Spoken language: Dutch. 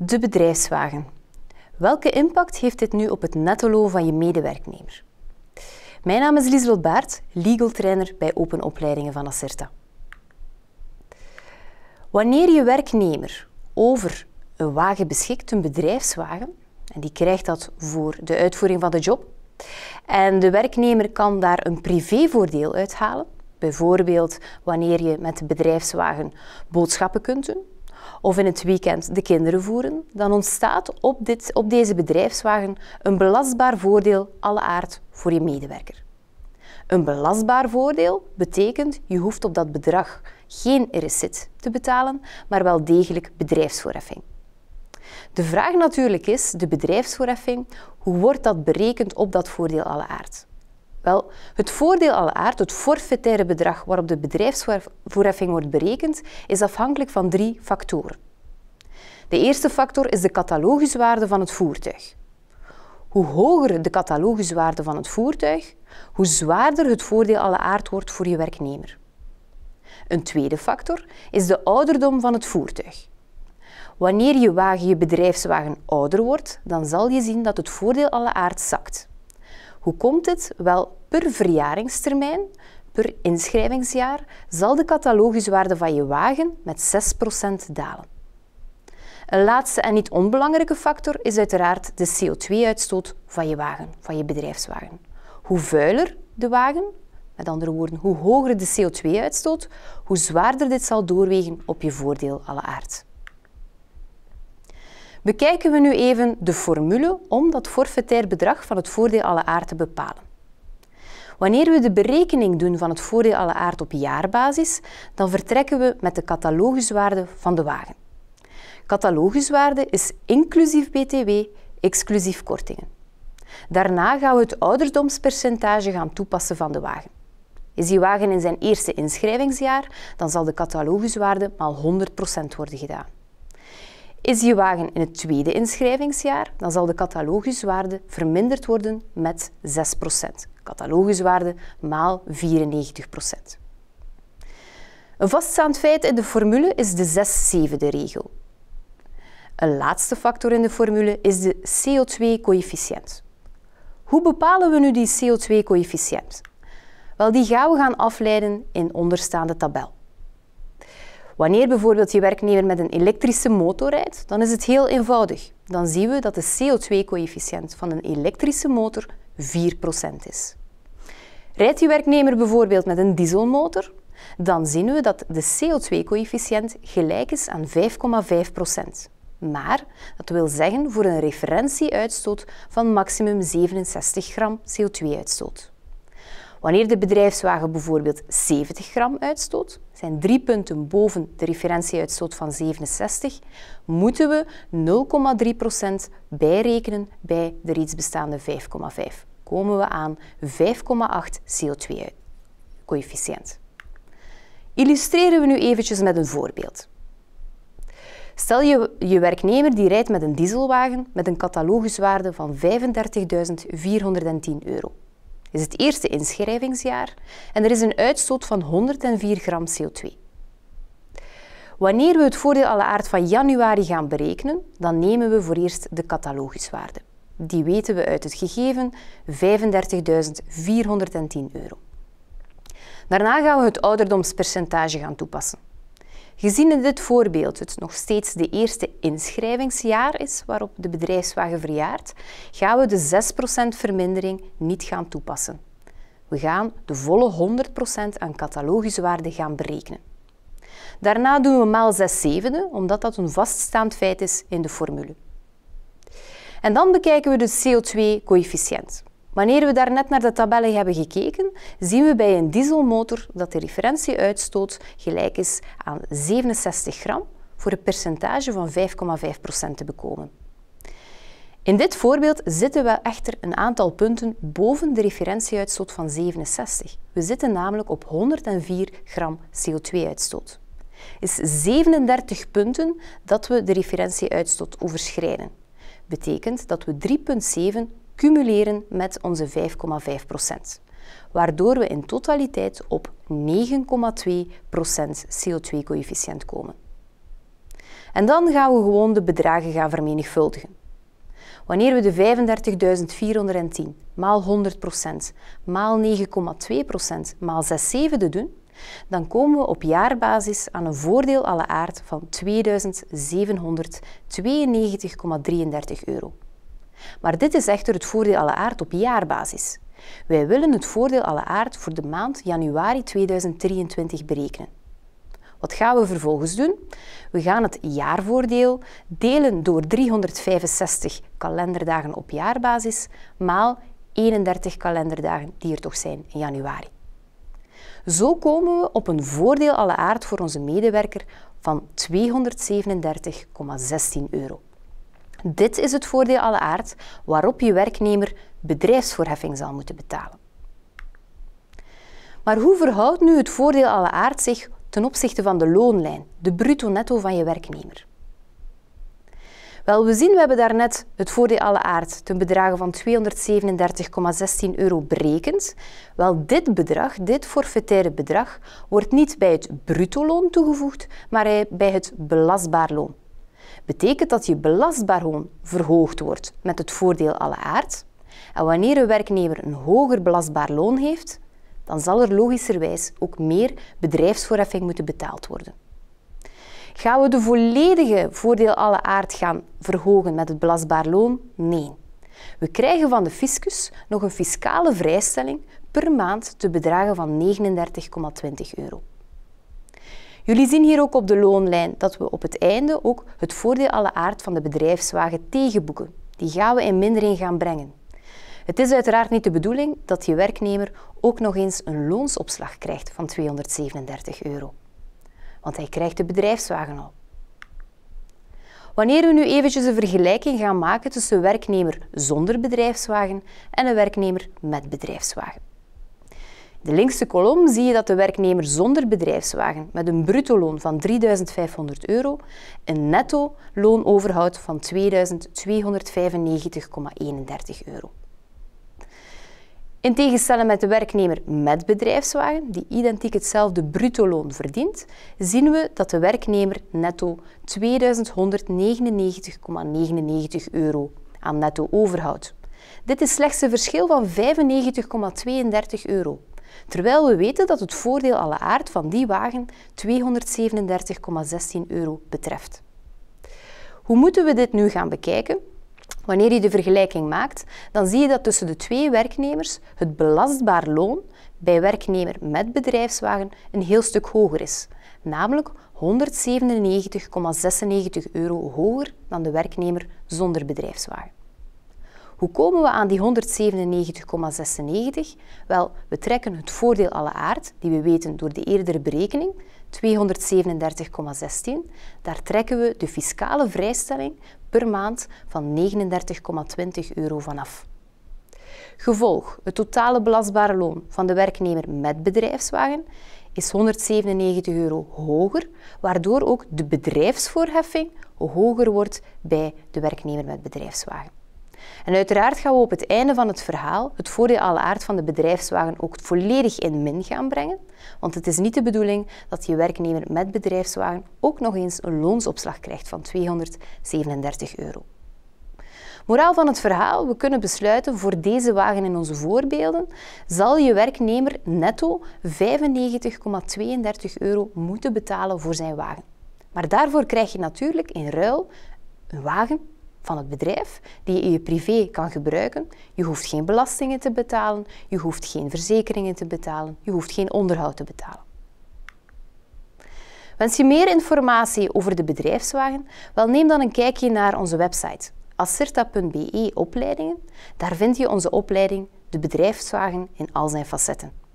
De bedrijfswagen. Welke impact heeft dit nu op het netto van je medewerknemer? Mijn naam is Liesel Baert, legal trainer bij Open Opleidingen van Acerta. Wanneer je werknemer over een wagen beschikt, een bedrijfswagen, en die krijgt dat voor de uitvoering van de job, en de werknemer kan daar een privévoordeel uithalen, bijvoorbeeld wanneer je met de bedrijfswagen boodschappen kunt doen, of in het weekend de kinderen voeren, dan ontstaat op, dit, op deze bedrijfswagen een belastbaar voordeel alle aard voor je medewerker. Een belastbaar voordeel betekent je hoeft op dat bedrag geen recit te betalen, maar wel degelijk bedrijfsvoorheffing. De vraag natuurlijk is, de bedrijfsvoorheffing, hoe wordt dat berekend op dat voordeel alle aard? Wel, het voordeel alle aard, het forfaitaire bedrag waarop de bedrijfsvoorheffing wordt berekend, is afhankelijk van drie factoren. De eerste factor is de cataloguswaarde van het voertuig. Hoe hoger de cataloguswaarde van het voertuig, hoe zwaarder het voordeel alle aard wordt voor je werknemer. Een tweede factor is de ouderdom van het voertuig. Wanneer je wagen, je bedrijfswagen ouder wordt, dan zal je zien dat het voordeel alle aard zakt. Hoe komt het? Wel, Per verjaringstermijn, per inschrijvingsjaar, zal de cataloguswaarde van je wagen met 6% dalen. Een laatste en niet onbelangrijke factor is uiteraard de CO2-uitstoot van je wagen, van je bedrijfswagen. Hoe vuiler de wagen, met andere woorden, hoe hoger de CO2-uitstoot, hoe zwaarder dit zal doorwegen op je voordeel alle aard. Bekijken we nu even de formule om dat forfaitair bedrag van het voordeel alle aard te bepalen. Wanneer we de berekening doen van het voordeel alle aard op jaarbasis, dan vertrekken we met de cataloguswaarde van de wagen. Cataloguswaarde is inclusief BTW, exclusief kortingen. Daarna gaan we het ouderdomspercentage gaan toepassen van de wagen. Is die wagen in zijn eerste inschrijvingsjaar, dan zal de cataloguswaarde maal 100% worden gedaan. Is je wagen in het tweede inschrijvingsjaar, dan zal de cataloguswaarde verminderd worden met 6%. Cataloguswaarde maal 94%. Een vaststaand feit in de formule is de 6-7e regel. Een laatste factor in de formule is de CO2-coëfficiënt. Hoe bepalen we nu die CO2-coëfficiënt? Wel, die gaan we gaan afleiden in onderstaande tabel. Wanneer bijvoorbeeld je werknemer met een elektrische motor rijdt, dan is het heel eenvoudig. Dan zien we dat de CO2-coëfficiënt van een elektrische motor 4% is. Rijdt je werknemer bijvoorbeeld met een dieselmotor, dan zien we dat de CO2-coëfficiënt gelijk is aan 5,5%. Maar dat wil zeggen voor een referentieuitstoot van maximum 67 gram CO2-uitstoot. Wanneer de bedrijfswagen bijvoorbeeld 70 gram uitstoot, zijn drie punten boven de referentieuitstoot van 67, moeten we 0,3% bijrekenen bij de reeds bestaande 5,5. Komen we aan 5,8 CO2-coëfficiënt. Illustreren we nu eventjes met een voorbeeld. Stel je, je werknemer die rijdt met een dieselwagen met een cataloguswaarde van 35.410 euro is het eerste inschrijvingsjaar en er is een uitstoot van 104 gram CO2. Wanneer we het voordeel alle aard van januari gaan berekenen, dan nemen we voor eerst de cataloguswaarde. Die weten we uit het gegeven 35.410 euro. Daarna gaan we het ouderdomspercentage gaan toepassen. Gezien in dit voorbeeld het nog steeds de eerste inschrijvingsjaar is waarop de bedrijfswagen verjaart, gaan we de 6% vermindering niet gaan toepassen. We gaan de volle 100% aan cataloguswaarde gaan berekenen. Daarna doen we maal 6 zevende, omdat dat een vaststaand feit is in de formule. En dan bekijken we de CO2-coëfficiënt. Wanneer we daarnet naar de tabellen hebben gekeken, zien we bij een dieselmotor dat de referentieuitstoot gelijk is aan 67 gram voor een percentage van 5,5% te bekomen. In dit voorbeeld zitten we echter een aantal punten boven de referentieuitstoot van 67. We zitten namelijk op 104 gram CO2-uitstoot. Is 37 punten dat we de referentieuitstoot overschrijden. Betekent dat we 3,7 cumuleren met onze 5,5%, waardoor we in totaliteit op 9,2% CO2-coëfficiënt komen. En dan gaan we gewoon de bedragen gaan vermenigvuldigen. Wanneer we de 35.410 maal 100%, maal 9,2%, maal 6 zevende doen, dan komen we op jaarbasis aan een voordeel alle aard van 2792,33 euro. Maar dit is echter het voordeel alle aard op jaarbasis. Wij willen het voordeel alle aard voor de maand januari 2023 berekenen. Wat gaan we vervolgens doen? We gaan het jaarvoordeel delen door 365 kalenderdagen op jaarbasis maal 31 kalenderdagen die er toch zijn in januari. Zo komen we op een voordeel alle aard voor onze medewerker van 237,16 euro. Dit is het voordeel alle aard waarop je werknemer bedrijfsvoorheffing zal moeten betalen. Maar hoe verhoudt nu het voordeel alle aard zich ten opzichte van de loonlijn, de bruto-netto van je werknemer? Wel, we zien, we hebben daarnet het voordeel alle aard ten bedrage van 237,16 euro berekend. Wel, dit bedrag, dit forfaitaire bedrag, wordt niet bij het bruto loon toegevoegd, maar bij het belastbaar loon betekent dat je belastbaar loon verhoogd wordt met het voordeel alle aard. En wanneer een werknemer een hoger belastbaar loon heeft, dan zal er logischerwijs ook meer bedrijfsvoorheffing moeten betaald worden. Gaan we de volledige voordeel alle aard gaan verhogen met het belastbaar loon? Nee. We krijgen van de fiscus nog een fiscale vrijstelling per maand te bedragen van 39,20 euro. Jullie zien hier ook op de loonlijn dat we op het einde ook het voordeel alle aard van de bedrijfswagen tegenboeken. Die gaan we in mindering gaan brengen. Het is uiteraard niet de bedoeling dat je werknemer ook nog eens een loonsopslag krijgt van 237 euro. Want hij krijgt de bedrijfswagen al. Wanneer we nu eventjes een vergelijking gaan maken tussen werknemer zonder bedrijfswagen en een werknemer met bedrijfswagen. De linkse kolom zie je dat de werknemer zonder bedrijfswagen met een bruto loon van 3.500 euro een netto loon overhoudt van 2.295,31 euro. In tegenstelling met de werknemer met bedrijfswagen, die identiek hetzelfde bruto loon verdient, zien we dat de werknemer netto 2199,99 euro aan netto overhoudt. Dit is slechts een verschil van 95,32 euro. Terwijl we weten dat het voordeel alle aard van die wagen 237,16 euro betreft. Hoe moeten we dit nu gaan bekijken? Wanneer je de vergelijking maakt, dan zie je dat tussen de twee werknemers het belastbaar loon bij werknemer met bedrijfswagen een heel stuk hoger is, namelijk 197,96 euro hoger dan de werknemer zonder bedrijfswagen. Hoe komen we aan die 197,96? Wel, we trekken het voordeel alle aard, die we weten door de eerdere berekening, 237,16. Daar trekken we de fiscale vrijstelling per maand van 39,20 euro vanaf. Gevolg, het totale belastbare loon van de werknemer met bedrijfswagen is 197 euro hoger, waardoor ook de bedrijfsvoorheffing hoger wordt bij de werknemer met bedrijfswagen. En uiteraard gaan we op het einde van het verhaal het voordeel alle aard van de bedrijfswagen ook volledig in min gaan brengen. Want het is niet de bedoeling dat je werknemer met bedrijfswagen ook nog eens een loonsopslag krijgt van 237 euro. Moraal van het verhaal, we kunnen besluiten voor deze wagen in onze voorbeelden, zal je werknemer netto 95,32 euro moeten betalen voor zijn wagen. Maar daarvoor krijg je natuurlijk in ruil een wagen van het bedrijf, die je in je privé kan gebruiken. Je hoeft geen belastingen te betalen, je hoeft geen verzekeringen te betalen, je hoeft geen onderhoud te betalen. Wens je meer informatie over de bedrijfswagen? Wel, neem dan een kijkje naar onze website acerta.be opleidingen. Daar vind je onze opleiding De Bedrijfswagen in al zijn facetten.